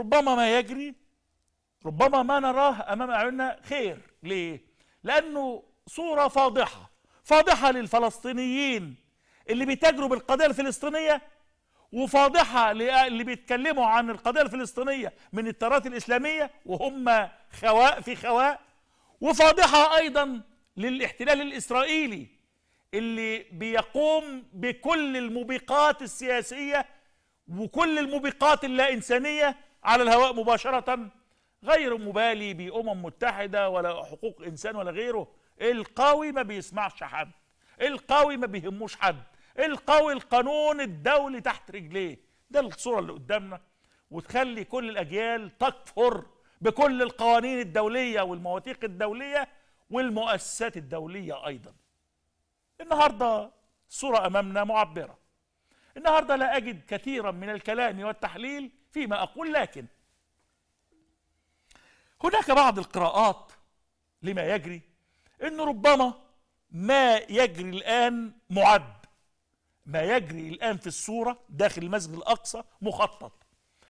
ربما ما يجري ربما ما نراه امام اعيننا خير ليه لانه صوره فاضحه فاضحه للفلسطينيين اللي بيتاجروا بالقضيه الفلسطينيه وفاضحه اللي بيتكلموا عن القضيه الفلسطينيه من التيارات الاسلاميه وهم خواء في خواء وفاضحه ايضا للاحتلال الاسرائيلي اللي بيقوم بكل الموبقات السياسيه وكل الموبقات اللا انسانيه على الهواء مباشرة غير مبالي بأمم متحدة ولا حقوق إنسان ولا غيره القوي ما بيسمعش حد القوي ما بيهموش حد القوي القانون الدولي تحت رجليه ده الصورة اللي قدامنا وتخلي كل الأجيال تكفر بكل القوانين الدولية والمواثيق الدولية والمؤسسات الدولية أيضا النهاردة صورة أمامنا معبرة النهارده لا اجد كثيرا من الكلام والتحليل فيما اقول لكن هناك بعض القراءات لما يجري ان ربما ما يجري الان معد ما يجري الان في الصوره داخل المسجد الاقصى مخطط